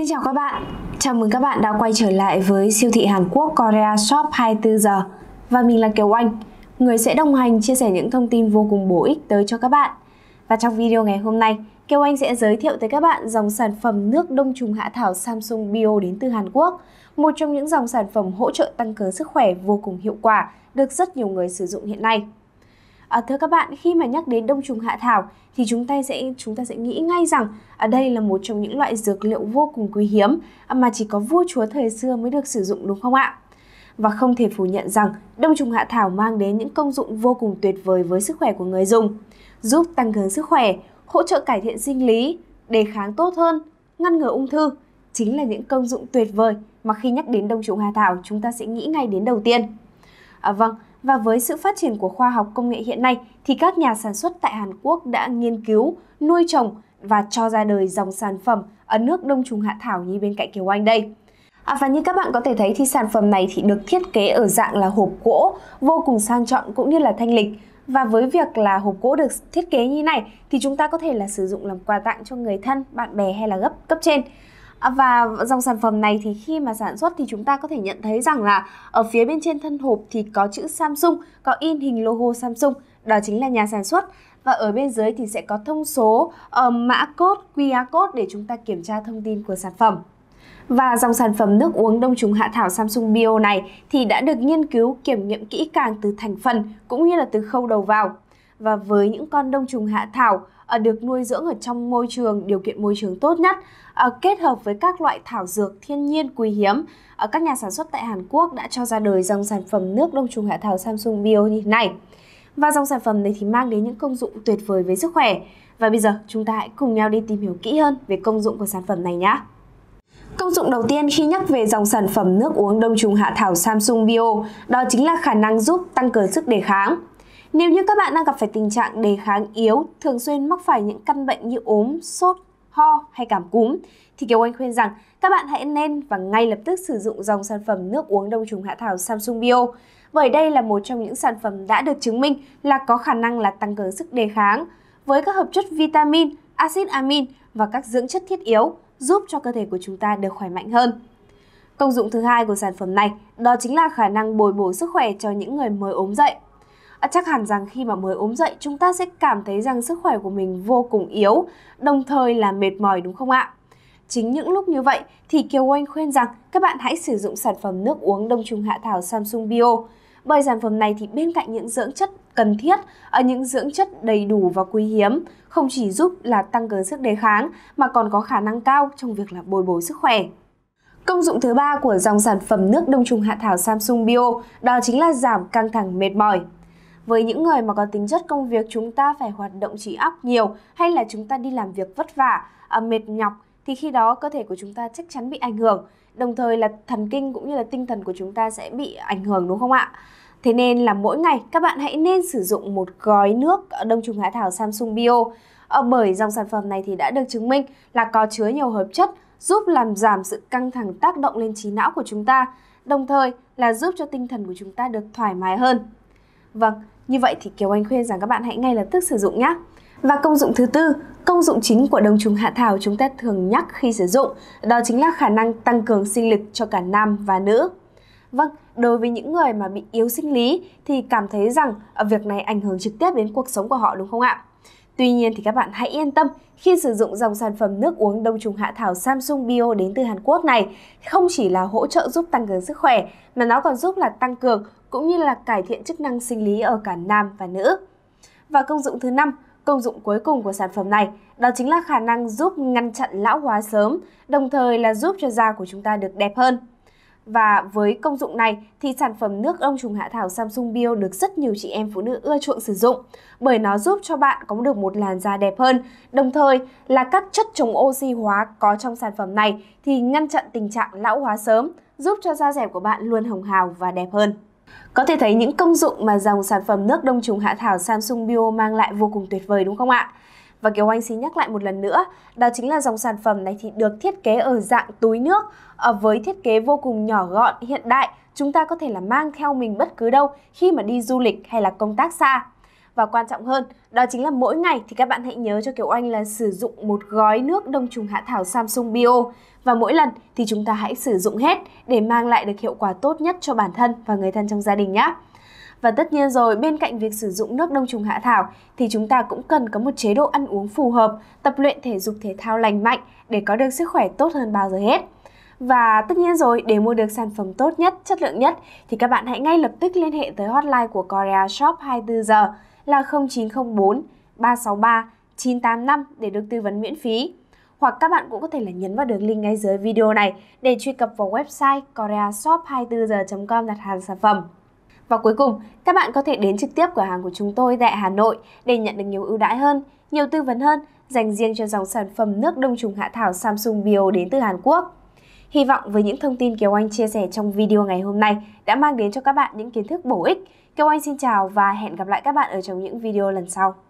Xin chào các bạn, chào mừng các bạn đã quay trở lại với siêu thị Hàn Quốc Korea Shop 24 giờ và mình là Kiều Anh, người sẽ đồng hành chia sẻ những thông tin vô cùng bổ ích tới cho các bạn. Và trong video ngày hôm nay, Kiều Anh sẽ giới thiệu tới các bạn dòng sản phẩm nước đông trùng hạ thảo Samsung Bio đến từ Hàn Quốc, một trong những dòng sản phẩm hỗ trợ tăng cường sức khỏe vô cùng hiệu quả được rất nhiều người sử dụng hiện nay. À, thưa các bạn, khi mà nhắc đến đông trùng hạ thảo thì chúng ta sẽ chúng ta sẽ nghĩ ngay rằng ở à, đây là một trong những loại dược liệu vô cùng quý hiếm à, mà chỉ có vua chúa thời xưa mới được sử dụng đúng không ạ? Và không thể phủ nhận rằng đông trùng hạ thảo mang đến những công dụng vô cùng tuyệt vời với sức khỏe của người dùng, giúp tăng cường sức khỏe, hỗ trợ cải thiện sinh lý, đề kháng tốt hơn, ngăn ngừa ung thư chính là những công dụng tuyệt vời mà khi nhắc đến đông trùng hạ thảo chúng ta sẽ nghĩ ngay đến đầu tiên. À, vâng, và với sự phát triển của khoa học công nghệ hiện nay thì các nhà sản xuất tại Hàn Quốc đã nghiên cứu, nuôi trồng và cho ra đời dòng sản phẩm ở nước Đông trùng hạ thảo như bên cạnh Kiều Anh đây. À, và như các bạn có thể thấy thì sản phẩm này thì được thiết kế ở dạng là hộp gỗ vô cùng sang trọng cũng như là thanh lịch. Và với việc là hộp gỗ được thiết kế như này thì chúng ta có thể là sử dụng làm quà tặng cho người thân, bạn bè hay là gấp cấp trên. À, và dòng sản phẩm này thì khi mà sản xuất thì chúng ta có thể nhận thấy rằng là ở phía bên trên thân hộp thì có chữ Samsung, có in hình logo Samsung, đó chính là nhà sản xuất và ở bên dưới thì sẽ có thông số uh, mã code QR code để chúng ta kiểm tra thông tin của sản phẩm. Và dòng sản phẩm nước uống đông trùng hạ thảo Samsung Bio này thì đã được nghiên cứu kiểm nghiệm kỹ càng từ thành phần cũng như là từ khâu đầu vào. Và với những con đông trùng hạ thảo À, được nuôi dưỡng ở trong môi trường điều kiện môi trường tốt nhất à, kết hợp với các loại thảo dược thiên nhiên quý hiếm à, các nhà sản xuất tại Hàn Quốc đã cho ra đời dòng sản phẩm nước đông trùng hạ thảo Samsung Bio như thế này và dòng sản phẩm này thì mang đến những công dụng tuyệt vời với sức khỏe và bây giờ chúng ta hãy cùng nhau đi tìm hiểu kỹ hơn về công dụng của sản phẩm này nhé Công dụng đầu tiên khi nhắc về dòng sản phẩm nước uống đông trùng hạ thảo Samsung Bio đó chính là khả năng giúp tăng cường sức đề kháng. Nếu như các bạn đang gặp phải tình trạng đề kháng yếu, thường xuyên mắc phải những căn bệnh như ốm, sốt, ho hay cảm cúm thì Kiều Anh khuyên rằng các bạn hãy nên và ngay lập tức sử dụng dòng sản phẩm nước uống đông trùng hạ thảo Samsung Bio bởi đây là một trong những sản phẩm đã được chứng minh là có khả năng là tăng cường sức đề kháng với các hợp chất vitamin, axit amin và các dưỡng chất thiết yếu giúp cho cơ thể của chúng ta được khỏe mạnh hơn. Công dụng thứ hai của sản phẩm này đó chính là khả năng bồi bổ sức khỏe cho những người mới ốm dậy. À, chắc hẳn rằng khi mà mới ốm dậy chúng ta sẽ cảm thấy rằng sức khỏe của mình vô cùng yếu, đồng thời là mệt mỏi đúng không ạ? Chính những lúc như vậy thì Kiều Oanh khuyên rằng các bạn hãy sử dụng sản phẩm nước uống đông trùng hạ thảo Samsung Bio. Bởi sản phẩm này thì bên cạnh những dưỡng chất cần thiết, ở ờ, những dưỡng chất đầy đủ và quý hiếm, không chỉ giúp là tăng cường sức đề kháng mà còn có khả năng cao trong việc là bồi bổ sức khỏe. Công dụng thứ ba của dòng sản phẩm nước đông trùng hạ thảo Samsung Bio đó chính là giảm căng thẳng mệt mỏi. Với những người mà có tính chất công việc chúng ta phải hoạt động trí óc nhiều hay là chúng ta đi làm việc vất vả, à, mệt nhọc thì khi đó cơ thể của chúng ta chắc chắn bị ảnh hưởng. Đồng thời là thần kinh cũng như là tinh thần của chúng ta sẽ bị ảnh hưởng đúng không ạ? Thế nên là mỗi ngày các bạn hãy nên sử dụng một gói nước ờ, đông trùng hạ thảo Samsung Bio ờ, bởi dòng sản phẩm này thì đã được chứng minh là có chứa nhiều hợp chất giúp làm giảm sự căng thẳng tác động lên trí não của chúng ta, đồng thời là giúp cho tinh thần của chúng ta được thoải mái hơn. Vâng, như vậy thì Kiều Anh khuyên rằng các bạn hãy ngay lập tức sử dụng nhé. Và công dụng thứ tư, công dụng chính của đông trùng hạ thảo chúng ta thường nhắc khi sử dụng, đó chính là khả năng tăng cường sinh lực cho cả nam và nữ. Vâng, đối với những người mà bị yếu sinh lý thì cảm thấy rằng ờ, việc này ảnh hưởng trực tiếp đến cuộc sống của họ đúng không ạ? Tuy nhiên thì các bạn hãy yên tâm khi sử dụng dòng sản phẩm nước uống đông trùng hạ thảo Samsung Bio đến từ Hàn Quốc này không chỉ là hỗ trợ giúp tăng cường sức khỏe mà nó còn giúp là tăng cường cũng như là cải thiện chức năng sinh lý ở cả nam và nữ. Và công dụng thứ năm, công dụng cuối cùng của sản phẩm này đó chính là khả năng giúp ngăn chặn lão hóa sớm, đồng thời là giúp cho da của chúng ta được đẹp hơn. Và với công dụng này thì sản phẩm nước ông trùng hạ thảo Samsung Bio được rất nhiều chị em phụ nữ ưa chuộng sử dụng bởi nó giúp cho bạn có được một làn da đẹp hơn. Đồng thời là các chất chống oxy hóa có trong sản phẩm này thì ngăn chặn tình trạng lão hóa sớm, giúp cho da dẻ của bạn luôn hồng hào và đẹp hơn. Có thể thấy những công dụng mà dòng sản phẩm nước đông trùng hạ thảo Samsung Bio mang lại vô cùng tuyệt vời đúng không ạ? Và Kiều Anh xin nhắc lại một lần nữa, đó chính là dòng sản phẩm này thì được thiết kế ở dạng túi nước ở ờ, với thiết kế vô cùng nhỏ gọn, hiện đại, chúng ta có thể là mang theo mình bất cứ đâu khi mà đi du lịch hay là công tác xa. Và quan trọng hơn, đó chính là mỗi ngày thì các bạn hãy nhớ cho Kiều anh là sử dụng một gói nước đông trùng hạ thảo Samsung Bio. Và mỗi lần thì chúng ta hãy sử dụng hết để mang lại được hiệu quả tốt nhất cho bản thân và người thân trong gia đình nhé. Và tất nhiên rồi, bên cạnh việc sử dụng nước đông trùng hạ thảo thì chúng ta cũng cần có một chế độ ăn uống phù hợp, tập luyện thể dục thể thao lành mạnh để có được sức khỏe tốt hơn bao giờ hết. Và tất nhiên rồi, để mua được sản phẩm tốt nhất, chất lượng nhất thì các bạn hãy ngay lập tức liên hệ tới hotline của Korea Shop 24 giờ là 0904 363 985 để được tư vấn miễn phí. Hoặc các bạn cũng có thể là nhấn vào đường link ngay dưới video này để truy cập vào website koreashop24h.com đặt hàng sản phẩm. Và cuối cùng, các bạn có thể đến trực tiếp cửa hàng của chúng tôi tại Hà Nội để nhận được nhiều ưu đãi hơn, nhiều tư vấn hơn dành riêng cho dòng sản phẩm nước đông trùng hạ thảo Samsung Bio đến từ Hàn Quốc. Hy vọng với những thông tin Kiều Anh chia sẻ trong video ngày hôm nay đã mang đến cho các bạn những kiến thức bổ ích Kêu Anh xin chào và hẹn gặp lại các bạn ở trong những video lần sau.